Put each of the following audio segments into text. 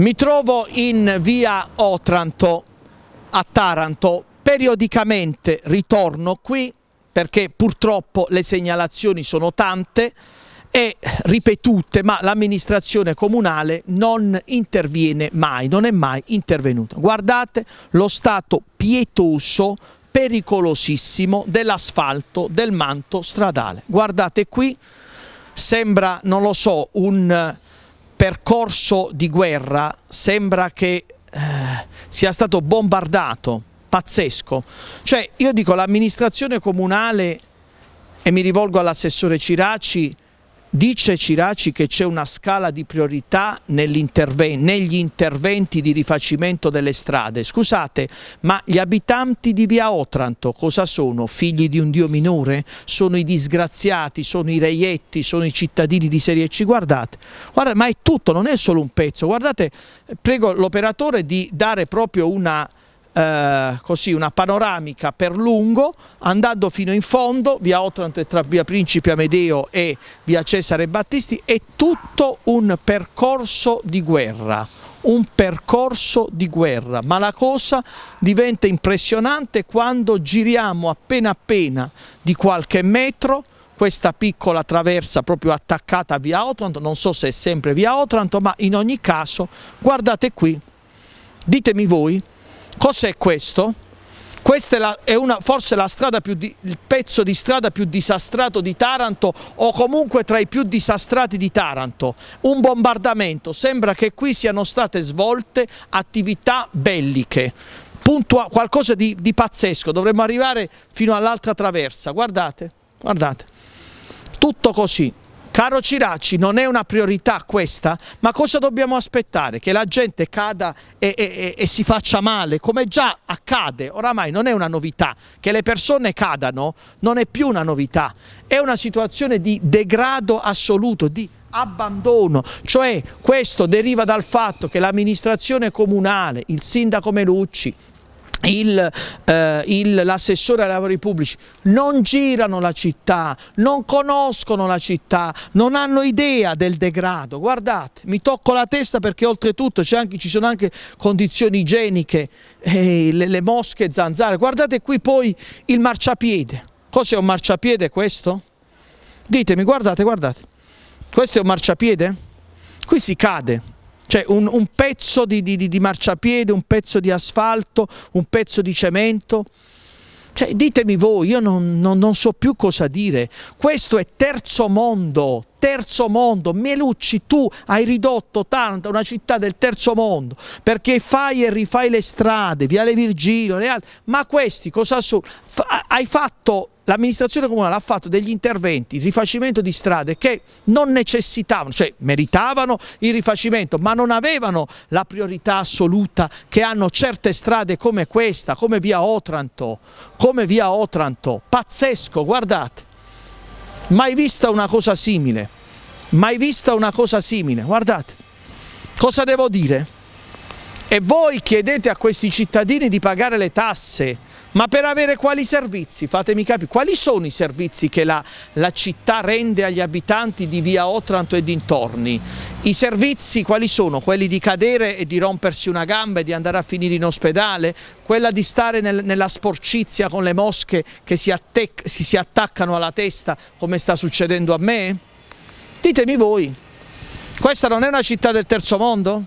Mi trovo in via Otranto a Taranto, periodicamente ritorno qui perché purtroppo le segnalazioni sono tante e ripetute, ma l'amministrazione comunale non interviene mai, non è mai intervenuta. Guardate lo stato pietoso, pericolosissimo dell'asfalto, del manto stradale. Guardate qui, sembra, non lo so, un percorso di guerra sembra che eh, sia stato bombardato, pazzesco. Cioè io dico l'amministrazione comunale, e mi rivolgo all'assessore Ciracci, Dice Ciraci che c'è una scala di priorità interven negli interventi di rifacimento delle strade. Scusate, ma gli abitanti di via Otranto cosa sono? Figli di un dio minore? Sono i disgraziati, sono i reietti, sono i cittadini di serie C? Guardate, guardate ma è tutto, non è solo un pezzo. Guardate, prego l'operatore di dare proprio una eh, così una panoramica per lungo andando fino in fondo via Otranto e tra via Principe Amedeo e via Cesare Battisti è tutto un percorso di guerra un percorso di guerra, ma la cosa diventa impressionante quando giriamo appena appena di qualche metro questa piccola traversa proprio attaccata via Otranto, non so se è sempre via Otranto, ma in ogni caso guardate qui, ditemi voi Cos'è questo? Questa è, la, è una, forse di, il pezzo di strada più disastrato di Taranto o comunque tra i più disastrati di Taranto. Un bombardamento, sembra che qui siano state svolte attività belliche, Puntua, qualcosa di, di pazzesco, dovremmo arrivare fino all'altra traversa, guardate, guardate, tutto così. Caro Ciracci, non è una priorità questa? Ma cosa dobbiamo aspettare? Che la gente cada e, e, e, si faccia male, come già accade, oramai non è una novità. Che le persone cadano non è più una novità, è una situazione di degrado assoluto, di abbandono, cioè questo deriva dal fatto che l'amministrazione comunale, il sindaco Melucci, eh, l'assessore eh, ai lavori pubblici non girano la città, non conoscono la città, non hanno idea del degrado. Guardate, mi tocco la testa perché oltretutto anche, ci sono anche condizioni igieniche, eh, le, le mosche, zanzare. Guardate qui poi il marciapiede. Cos'è un marciapiede questo? Ditemi, guardate, guardate. Questo è un marciapiede? Qui si cade cioè un, un pezzo di, di, di, marciapiede, un pezzo di asfalto, un pezzo di cemento. Cioè, ditemi voi, io non, non, non so più cosa dire. Questo è terzo mondo, terzo mondo. Melucci, tu hai ridotto Taranto una città del terzo mondo perché fai e rifai le strade, Viale Virgilio, le altre. Ma questi cosa sono? F hai fatto l'amministrazione comunale ha fatto degli interventi, il rifacimento di strade che non necessitavano, cioè meritavano il rifacimento, ma non avevano la priorità assoluta che hanno certe strade come questa, come via Otranto, come via Otranto, pazzesco, guardate, mai vista una cosa simile, mai vista una cosa simile, guardate, cosa devo dire? E voi chiedete a questi cittadini di pagare le tasse, ma per avere quali servizi? Fatemi capire, quali sono i servizi che la, la città rende agli abitanti di via Otranto e dintorni? I servizi quali sono? Quelli di cadere e di rompersi una gamba e di andare a finire in ospedale? Quella di stare nel, nella sporcizia con le mosche che si, si, si attaccano alla testa come sta succedendo a me? Ditemi voi, questa non è una città del terzo mondo?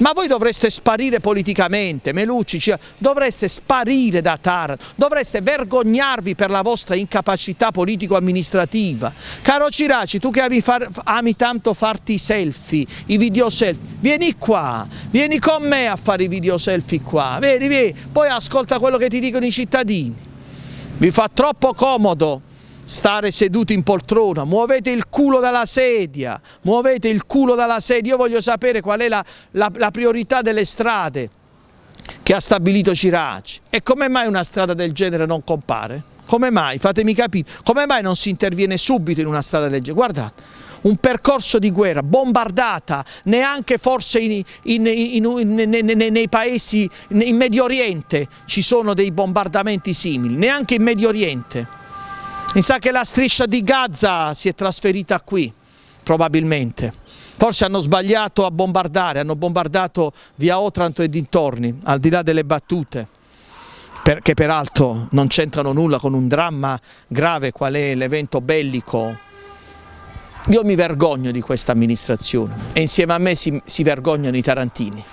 Ma voi dovreste sparire politicamente, Melucci, cioè, dovreste sparire da Taranto, dovreste vergognarvi per la vostra incapacità politico-amministrativa. Caro Ciraci, tu che ami, far, ami tanto farti i selfie, i video selfie, vieni qua, vieni con me a fare i video selfie qua, vedi, vedi, poi ascolta quello che ti dicono i cittadini. Vi fa troppo comodo stare seduti in poltrona, muovete il culo dalla sedia, muovete il culo dalla sedia, io voglio sapere qual è la, la, la priorità delle strade che ha stabilito Ciraci e come mai una strada del genere non compare? Come mai? Fatemi capire, come mai non si interviene subito in una strada del genere? Guardate, un percorso di guerra bombardata neanche forse in, in, in, nei paesi, in Medio Oriente ci sono dei bombardamenti simili, neanche in Medio Oriente. Mi sa che la striscia di Gaza si è trasferita qui, probabilmente. Forse hanno sbagliato a bombardare, hanno bombardato via Otranto e dintorni, al di là delle battute, che peraltro non c'entrano nulla con un dramma grave qual è l'evento bellico. Io mi vergogno di questa amministrazione e insieme a me si, si vergognano i tarantini.